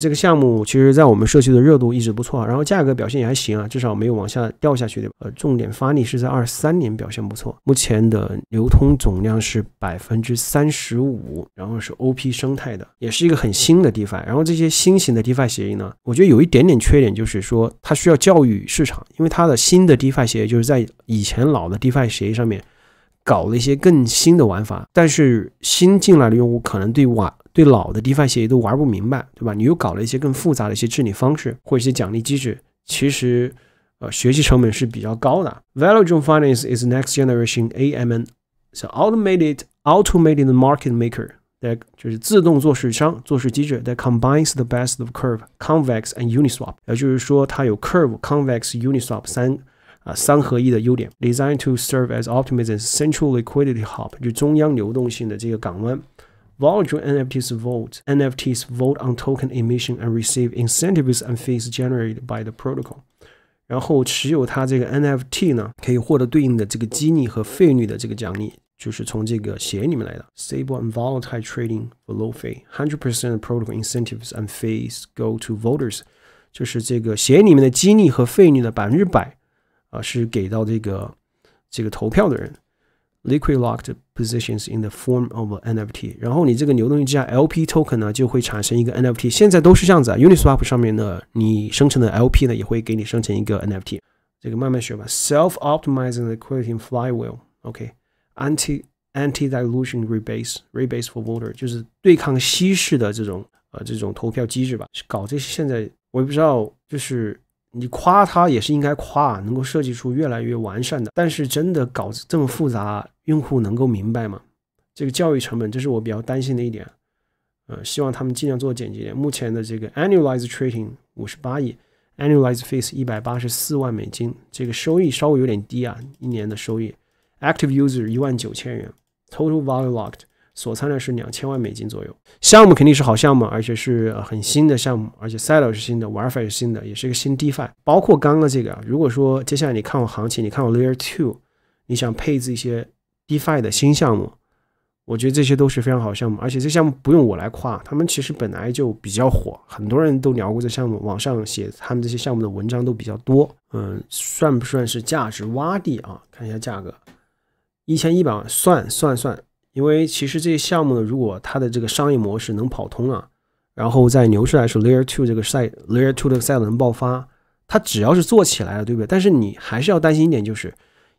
这个项目其实，在我们社区的热度一直不错，然后价格表现也还行啊，至少没有往下掉下去的。呃，重点发力是在二三年表现不错，目前的流通总量是百分之三十五，然后是 O P 生态的，也是一个很新的 DeFi。然后这些新型的 DeFi 协议呢，我觉得有一点点缺点，就是说它需要教育市场，因为它的新的 DeFi 协议就是在以前老的 DeFi 协议上面搞了一些更新的玩法，但是新进来的用户可能对网对老的 DeFi 协议都玩不明白，对吧？你又搞了一些更复杂的一些治理方式或一些奖励机制，其实呃学习成本是比较高的。Value Driven Finance is next generation AMN, so automated automated market maker. that combines the best of Curve, Convex and Uniswap. curve, Uniswap，也就是说它有 Uniswap. 三啊三合一的优点。Designed to serve as Optimism's central liquidity hub，就中央流动性的这个港湾。Volatile NFTs vote. NFTs vote on token emission and receive incentives and fees generated by the protocol. 然后持有它这个 NFT 呢，可以获得对应的这个激励和费率的这个奖励，就是从这个协议里面来的。Stable and volatile trading for low fee. Hundred percent protocol incentives and fees go to voters liquid locked positions in the form of NFT。然后你这个流动性加 LP token 呢，就会产生一个 NFT。现在都是这样子啊，Uniswap 上面呢，你生成的 LP 呢，也会给你生成一个 NFT。这个慢慢学吧。Self-optimizing liquidity flywheel。OK，anti anti-dilution rebase rebase for voter 就是对抗稀释的这种呃这种投票机制吧。搞这些现在我也不知道，就是你夸他也是应该夸，能够设计出越来越完善的。但是真的搞这么复杂，用户能够明白吗？这个教育成本，这是我比较担心的一点。呃，希望他们尽量做简洁点。目前的这个 a n n u a l i z e trading 五十八亿 a n n u a l i z e fees 一百八十四万美金，这个收益稍微有点低啊，一年的收益。active user 一万九千元，total value locked。所参的是两千万美金左右，项目肯定是好项目，而且是很新的项目，而且赛道是新的，玩法是新的，也是一个新 DeFi，包括刚刚这个。如果说接下来你看好行情，你看好 Layer Two，你想配置一些 DeFi 的新项目，我觉得这些都是非常好项目，而且这项目不用我来夸，他们其实本来就比较火，很多人都聊过这项目，网上写他们这些项目的文章都比较多。嗯，算不算是价值洼地啊？看一下价格，一千一百万，算算算。因为其实这些项目呢，如果它的这个商业模式能跑通啊，然后在牛市来说，Layer Two 这个赛，Layer Two 的赛道能爆发，它只要是做起来了，对不对？但是你还是要担心一点，就是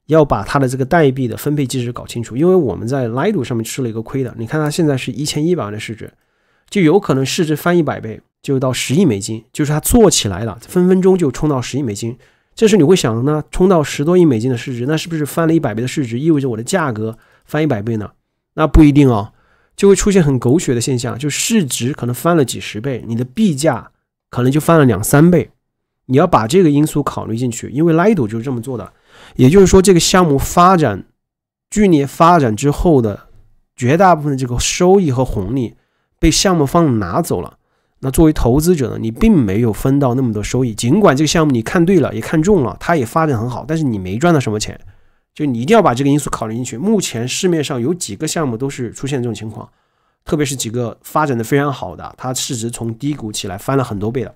要把它的这个代币的分配机制搞清楚。因为我们在 l i y e t o 上面吃了一个亏的，你看它现在是一千一百万的市值，就有可能市值翻一百倍，就到十亿美金，就是它做起来了，分分钟就冲到十亿美金。这时你会想呢，冲到十多亿美金的市值，那是不是翻了一百倍的市值，意味着我的价格翻一百倍呢？那不一定哦，就会出现很狗血的现象，就市值可能翻了几十倍，你的币价可能就翻了两三倍。你要把这个因素考虑进去，因为 Lido 就是这么做的。也就是说，这个项目发展剧烈发展之后的绝大部分的这个收益和红利被项目方拿走了。那作为投资者呢，你并没有分到那么多收益。尽管这个项目你看对了，也看中了，它也发展很好，但是你没赚到什么钱。就你一定要把这个因素考虑进去。目前市面上有几个项目都是出现这种情况，特别是几个发展的非常好的，它市值从低谷起来翻了很多倍的，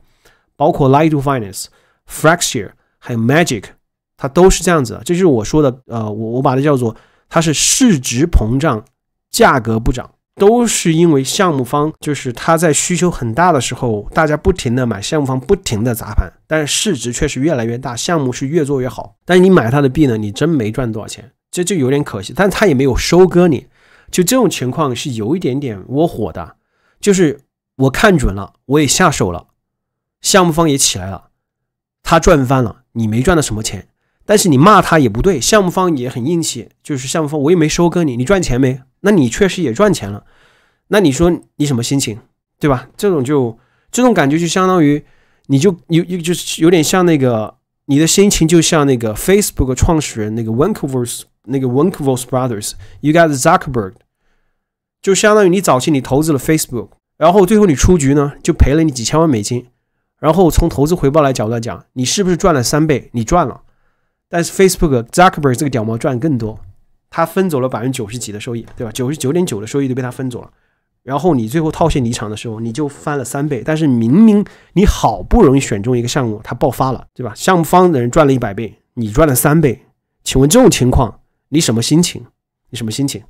包括 Lighto Finance、f r a c t u r e 还有 Magic，它都是这样子的。这就是我说的，呃，我我把它叫做它是市值膨胀，价格不涨。都是因为项目方，就是他在需求很大的时候，大家不停的买项目方不停的砸盘，但是市值确实越来越大，项目是越做越好。但是你买他的币呢，你真没赚多少钱，这就有点可惜。但他也没有收割你，就这种情况是有一点点窝火的。就是我看准了，我也下手了，项目方也起来了，他赚翻了，你没赚到什么钱。但是你骂他也不对，项目方也很硬气。就是项目方，我也没收割你，你赚钱没？那你确实也赚钱了。那你说你什么心情，对吧？这种就这种感觉就相当于，你就有有就是有点像那个，你的心情就像那个 Facebook 创始人那个 Winklevoss 那个 Winklevoss Brothers，You got Zuckerberg，就相当于你早期你投资了 Facebook，然后最后你出局呢，就赔了你几千万美金，然后从投资回报来角度来讲，你是不是赚了三倍？你赚了，但是 Facebook Zuckerberg 这个屌毛赚更多，他分走了百分之九十几的收益，对吧？九十九点九的收益都被他分走了。然后你最后套现离场的时候，你就翻了三倍。但是明明你好不容易选中一个项目，它爆发了，对吧？项目方的人赚了一百倍，你赚了三倍。请问这种情况你什么心情？你什么心情？